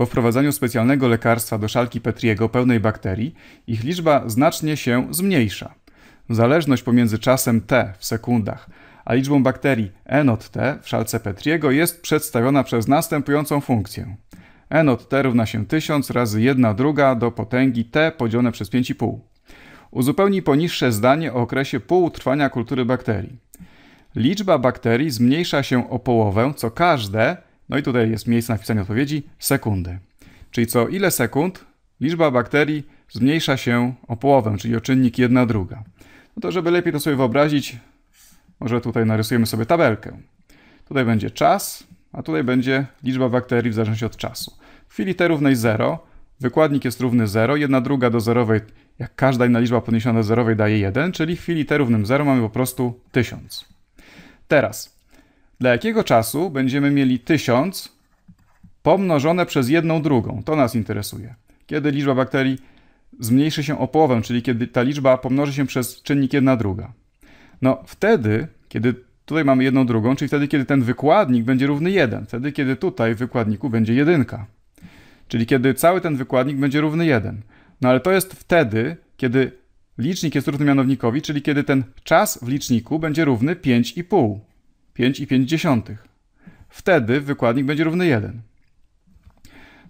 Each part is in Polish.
Po wprowadzeniu specjalnego lekarstwa do szalki Petriego pełnej bakterii, ich liczba znacznie się zmniejsza. Zależność pomiędzy czasem T w sekundach a liczbą bakterii e n od T w szalce Petriego jest przedstawiona przez następującą funkcję. E n od T równa się 1000 razy 1 druga do potęgi T podzielone przez 5,5. Uzupełni poniższe zdanie o okresie pół trwania kultury bakterii. Liczba bakterii zmniejsza się o połowę co każde no i tutaj jest miejsce na wpisanie odpowiedzi sekundy. Czyli co ile sekund liczba bakterii zmniejsza się o połowę, czyli o czynnik 1 druga. No to żeby lepiej to sobie wyobrazić, może tutaj narysujemy sobie tabelkę. Tutaj będzie czas, a tutaj będzie liczba bakterii w zależności od czasu. W chwili t równej 0, wykładnik jest równy 0, 1 druga do zerowej, jak każda inna liczba podniesiona do zerowej daje 1, czyli w chwili t równym 0 mamy po prostu 1000. Teraz dla jakiego czasu będziemy mieli 1000 pomnożone przez jedną drugą. To nas interesuje. Kiedy liczba bakterii zmniejszy się o połowę, czyli kiedy ta liczba pomnoży się przez czynnik jedna druga. No wtedy, kiedy tutaj mamy jedną drugą, czyli wtedy, kiedy ten wykładnik będzie równy 1, wtedy, kiedy tutaj w wykładniku będzie jedynka. Czyli kiedy cały ten wykładnik będzie równy 1. No ale to jest wtedy, kiedy licznik jest równy mianownikowi, czyli kiedy ten czas w liczniku będzie równy 5,5. 5,5. Wtedy wykładnik będzie równy 1.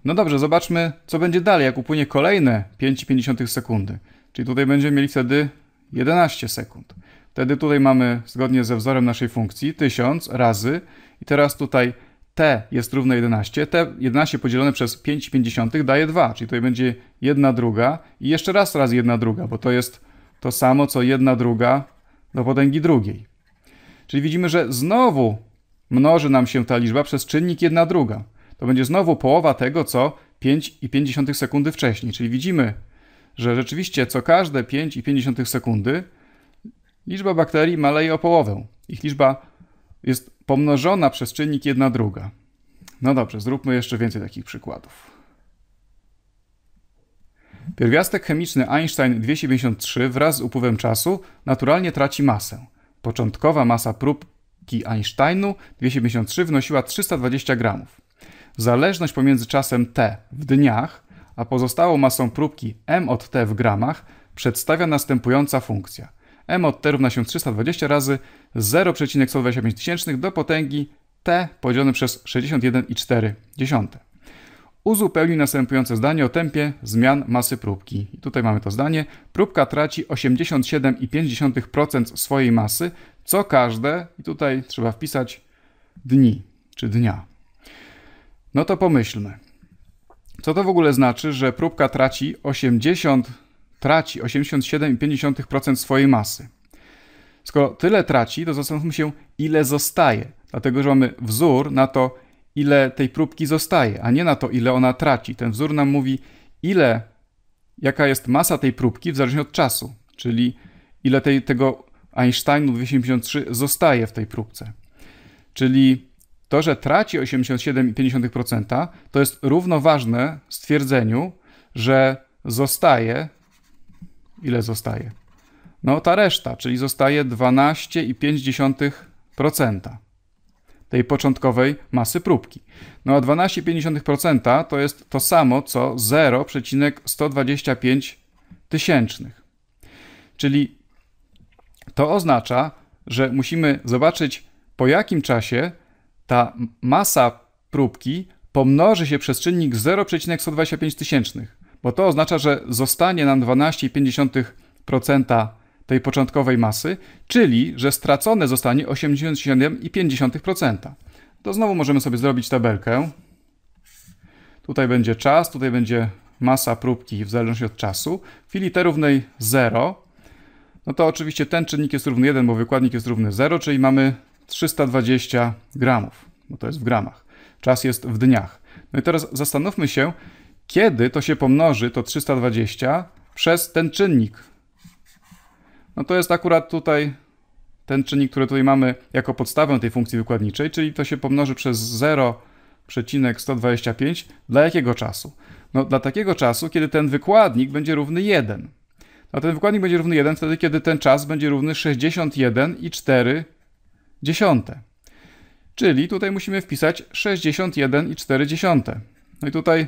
No dobrze, zobaczmy, co będzie dalej, jak upłynie kolejne 5,5 sekundy. Czyli tutaj będziemy mieli wtedy 11 sekund. Wtedy tutaj mamy, zgodnie ze wzorem naszej funkcji, 1000 razy i teraz tutaj t jest równe 11, t 11 podzielone przez 5,5 daje 2, czyli tutaj będzie 1 druga i jeszcze raz raz 1 druga, bo to jest to samo co 1 druga do potęgi drugiej. Czyli widzimy, że znowu mnoży nam się ta liczba przez czynnik 1 druga. To będzie znowu połowa tego, co 5,5 sekundy wcześniej. Czyli widzimy, że rzeczywiście co każde 5,5 sekundy liczba bakterii maleje o połowę. Ich liczba jest pomnożona przez czynnik 1 druga. No dobrze, zróbmy jeszcze więcej takich przykładów. Pierwiastek chemiczny Einstein 253 wraz z upływem czasu naturalnie traci masę. Początkowa masa próbki Einsteinu 273 wynosiła 320 gramów. Zależność pomiędzy czasem t w dniach, a pozostałą masą próbki m od t w gramach przedstawia następująca funkcja. m od t równa się 320 razy 0,125 do potęgi t podzielone przez 61,4 uzupełni następujące zdanie o tempie zmian masy próbki. I tutaj mamy to zdanie. Próbka traci 87,5% swojej masy co każde, i tutaj trzeba wpisać dni czy dnia. No to pomyślmy. Co to w ogóle znaczy, że próbka traci 80 traci 87,5% swojej masy? Skoro tyle traci, to zastanówmy się, ile zostaje, dlatego że mamy wzór na to, ile tej próbki zostaje, a nie na to, ile ona traci. Ten wzór nam mówi, ile, jaka jest masa tej próbki w zależności od czasu, czyli ile tej, tego Einsteinu 283 zostaje w tej próbce. Czyli to, że traci 87,5%, to jest równoważne stwierdzeniu, że zostaje, ile zostaje? No ta reszta, czyli zostaje 12,5% tej początkowej masy próbki. No a 12,5% to jest to samo co 0,125 tysięcznych. Czyli to oznacza, że musimy zobaczyć po jakim czasie ta masa próbki pomnoży się przez czynnik 0,125 tysięcznych, bo to oznacza, że zostanie nam 12,5% tej początkowej masy, czyli że stracone zostanie 87,5%. To znowu możemy sobie zrobić tabelkę. Tutaj będzie czas, tutaj będzie masa próbki w zależności od czasu. W chwili t równej 0, no to oczywiście ten czynnik jest równy 1, bo wykładnik jest równy 0, czyli mamy 320 gramów, bo to jest w gramach. Czas jest w dniach. No i teraz zastanówmy się, kiedy to się pomnoży, to 320, przez ten czynnik no to jest akurat tutaj ten czynnik, który tutaj mamy jako podstawę tej funkcji wykładniczej, czyli to się pomnoży przez 0,125 dla jakiego czasu? No dla takiego czasu, kiedy ten wykładnik będzie równy 1. A ten wykładnik będzie równy 1 wtedy, kiedy ten czas będzie równy 61,4. Czyli tutaj musimy wpisać 61,4. No i tutaj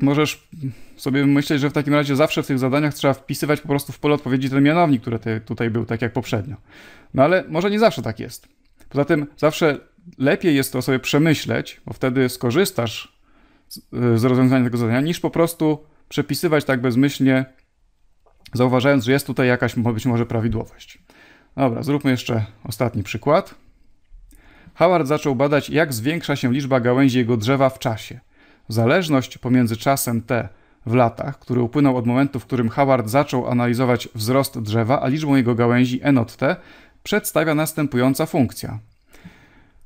możesz sobie myśleć, że w takim razie zawsze w tych zadaniach trzeba wpisywać po prostu w pole odpowiedzi ten mianownik, który te, tutaj był, tak jak poprzednio. No ale może nie zawsze tak jest. Poza tym zawsze lepiej jest to sobie przemyśleć, bo wtedy skorzystasz z, z rozwiązania tego zadania, niż po prostu przepisywać tak bezmyślnie, zauważając, że jest tutaj jakaś być może prawidłowość. Dobra, zróbmy jeszcze ostatni przykład. Howard zaczął badać, jak zwiększa się liczba gałęzi jego drzewa w czasie – Zależność pomiędzy czasem T w latach, który upłynął od momentu, w którym Howard zaczął analizować wzrost drzewa, a liczbą jego gałęzi n od t, przedstawia następująca funkcja.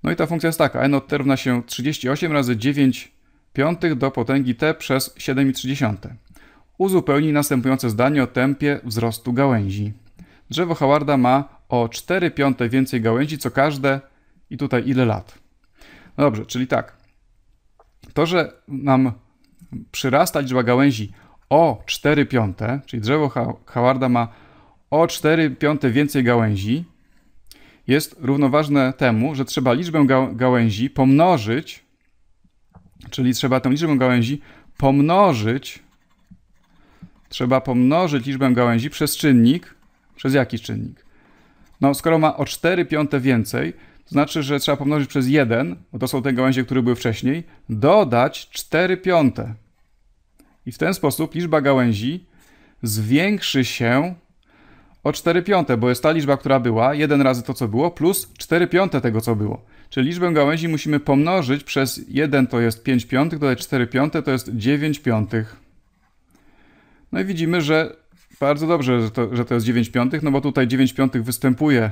No i ta funkcja jest taka, n od t równa się 38 razy 9 piątych do potęgi t przez 7,3. Uzupełni następujące zdanie o tempie wzrostu gałęzi. Drzewo Howarda ma o 4 piąte więcej gałęzi co każde i tutaj ile lat. No dobrze, czyli tak, to, że nam przyrasta liczba gałęzi o 4 piąte, czyli drzewo Howarda ma o 4 piąte więcej gałęzi, jest równoważne temu, że trzeba liczbę gałęzi pomnożyć, czyli trzeba tę liczbę gałęzi pomnożyć, trzeba pomnożyć liczbę gałęzi przez czynnik, przez jakiś czynnik? No, skoro ma o 4 piąte więcej, to znaczy, że trzeba pomnożyć przez 1, bo to są te gałęzie, które były wcześniej, dodać 4 piąte. I w ten sposób liczba gałęzi zwiększy się o 4 piąte, bo jest ta liczba, która była, 1 razy to, co było, plus 4 piąte tego, co było. Czyli liczbę gałęzi musimy pomnożyć przez 1 to jest 5 piątych, dodać 4 piąte to jest 9 piątych. No i widzimy, że bardzo dobrze, że to, że to jest 9 piątych, no bo tutaj 9 piątych występuje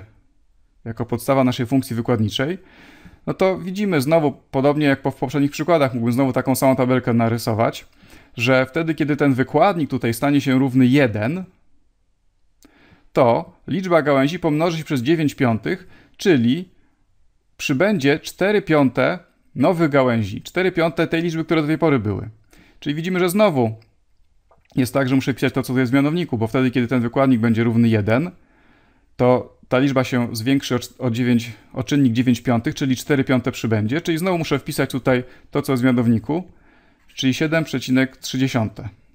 jako podstawa naszej funkcji wykładniczej, no to widzimy znowu, podobnie jak po, w poprzednich przykładach, mógłbym znowu taką samą tabelkę narysować, że wtedy, kiedy ten wykładnik tutaj stanie się równy 1, to liczba gałęzi pomnoży się przez 9 piątych, czyli przybędzie 4 piąte nowych gałęzi, 4 piąte tej liczby, które do tej pory były. Czyli widzimy, że znowu jest tak, że muszę pisać to, co jest w mianowniku, bo wtedy, kiedy ten wykładnik będzie równy 1, to ta liczba się zwiększy o, 9, o czynnik 9 piątych, czyli 4 piąte przybędzie, czyli znowu muszę wpisać tutaj to, co jest w mianowniku, czyli 7,3.